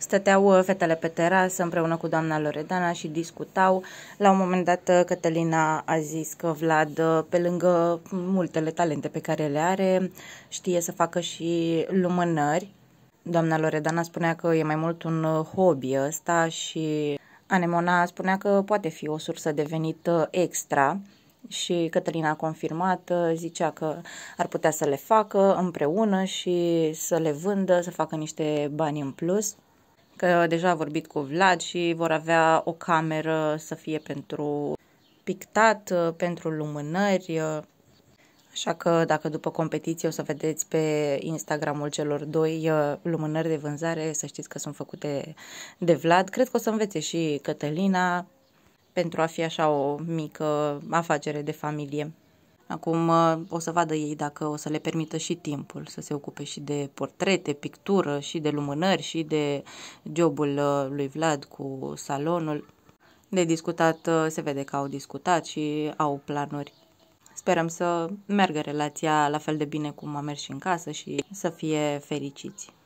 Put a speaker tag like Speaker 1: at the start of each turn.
Speaker 1: Stăteau uh, fetele pe terasă împreună cu doamna Loredana și discutau. La un moment dat uh, Cătălina a zis că Vlad, uh, pe lângă multele talente pe care le are, știe să facă și lumânări. Doamna Loredana spunea că e mai mult un hobby ăsta și Anemona spunea că poate fi o sursă de venit extra și Cătălina a confirmat, zicea că ar putea să le facă împreună și să le vândă, să facă niște bani în plus că deja a vorbit cu Vlad și vor avea o cameră să fie pentru pictat, pentru lumânări. Așa că dacă după competiție o să vedeți pe Instagramul celor doi lumânări de vânzare, să știți că sunt făcute de Vlad. Cred că o să învețe și Cătălina pentru a fi așa o mică afacere de familie. Acum uh, o să vadă ei dacă o să le permită și timpul să se ocupe și de portrete, pictură, și de lumânări, și de jobul uh, lui Vlad cu salonul. De discutat uh, se vede că au discutat și au planuri. Sperăm să meargă relația la fel de bine cum a mers și în casă și să fie fericiți.